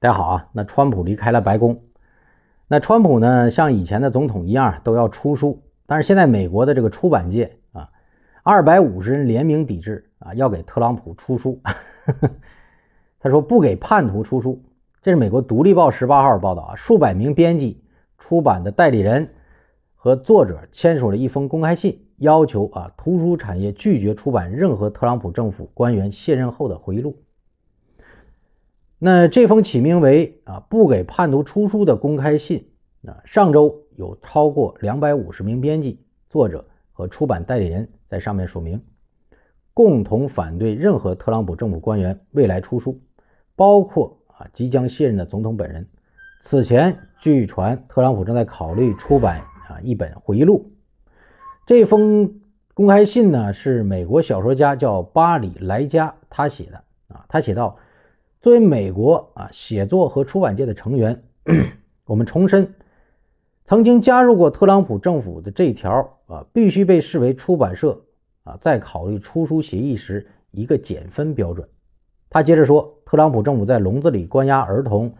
大家好啊！那川普离开了白宫，那川普呢，像以前的总统一样都要出书，但是现在美国的这个出版界啊，二百五十人联名抵制啊，要给特朗普出书。他说不给叛徒出书。这是美国《独立报》十八号报道啊，数百名编辑、出版的代理人和作者签署了一封公开信，要求啊，图书产业拒绝出版任何特朗普政府官员卸任后的回忆录。那这封起名为“啊不给叛徒出书”的公开信，啊，上周有超过两百五十名编辑、作者和出版代理人在上面署名，共同反对任何特朗普政府官员未来出书，包括啊即将卸任的总统本人。此前据传，特朗普正在考虑出版啊一本回忆录。这封公开信呢，是美国小说家叫巴里莱加他写的啊，他写道。作为美国啊写作和出版界的成员，我们重申，曾经加入过特朗普政府的这条啊，必须被视为出版社啊在考虑出书协议时一个减分标准。他接着说，特朗普政府在笼子里关押儿童，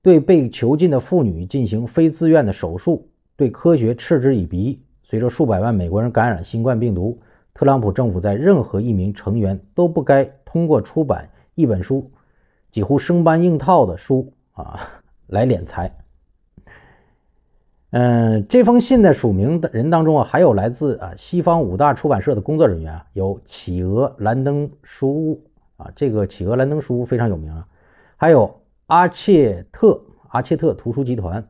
对被囚禁的妇女进行非自愿的手术，对科学嗤之以鼻。随着数百万美国人感染新冠病毒，特朗普政府在任何一名成员都不该通过出版一本书。几乎生搬硬套的书啊，来敛财。嗯，这封信的署名的人当中啊，还有来自啊西方五大出版社的工作人员啊，有企鹅兰登书屋啊，这个企鹅兰登书屋非常有名啊，还有阿切特阿切特图书集团、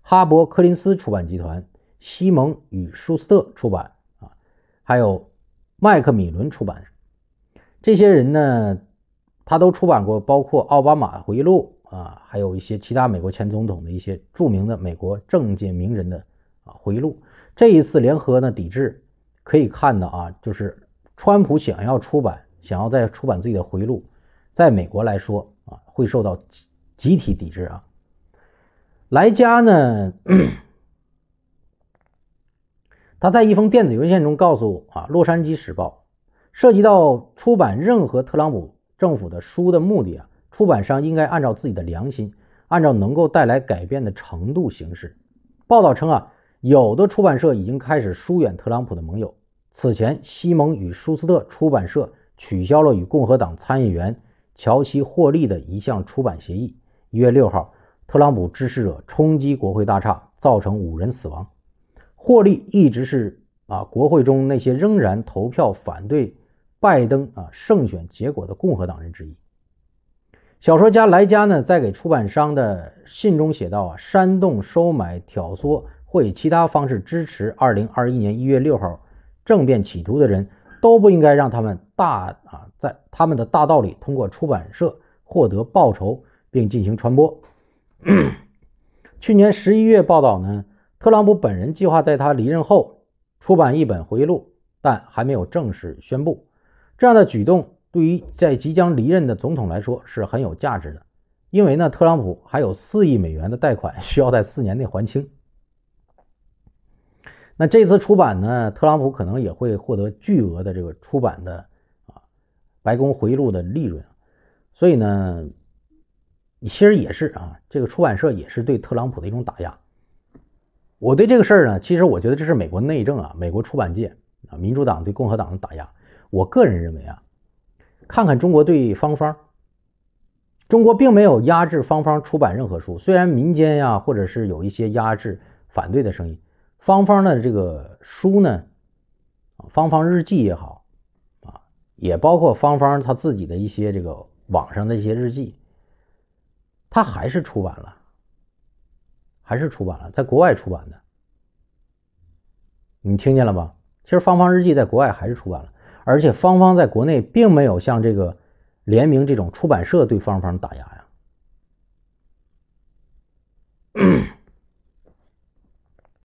哈勃柯林斯出版集团、西蒙与舒斯特出版啊，还有麦克米伦出版这些人呢？他都出版过，包括奥巴马回忆录啊，还有一些其他美国前总统的一些著名的美国政界名人的啊回忆录。这一次联合呢抵制，可以看到啊，就是川普想要出版，想要再出版自己的回忆录，在美国来说啊，会受到集集体抵制啊。莱加呢，他在一封电子邮件中告诉啊《洛杉矶时报》，涉及到出版任何特朗普。政府的书的目的啊，出版商应该按照自己的良心，按照能够带来改变的程度行事。报道称啊，有的出版社已经开始疏远特朗普的盟友。此前，西蒙与舒斯特出版社取消了与共和党参议员乔西·霍利的一项出版协议。一月六号，特朗普支持者冲击国会大厦，造成五人死亡。霍利一直是啊，国会中那些仍然投票反对。拜登啊，胜选结果的共和党人之一。小说家莱加呢，在给出版商的信中写道：“啊，煽动、收买、挑唆或以其他方式支持二零二一年一月六号政变企图的人，都不应该让他们大啊，在他们的大道理通过出版社获得报酬并进行传播。”去年十一月报道呢，特朗普本人计划在他离任后出版一本回忆录，但还没有正式宣布。这样的举动对于在即将离任的总统来说是很有价值的，因为呢，特朗普还有四亿美元的贷款需要在四年内还清。那这次出版呢，特朗普可能也会获得巨额的这个出版的啊白宫回忆录的利润，所以呢，其实也是啊，这个出版社也是对特朗普的一种打压。我对这个事儿呢，其实我觉得这是美国内政啊，美国出版界啊，民主党对共和党的打压。我个人认为啊，看看中国对方方，中国并没有压制方方出版任何书，虽然民间呀或者是有一些压制反对的声音，方方的这个书呢，方方日记也好，啊，也包括方方他自己的一些这个网上的一些日记，他还是出版了，还是出版了，在国外出版的，你听见了吧？其实方方日记在国外还是出版了。而且，方方在国内并没有像这个联名这种出版社对方方打压呀。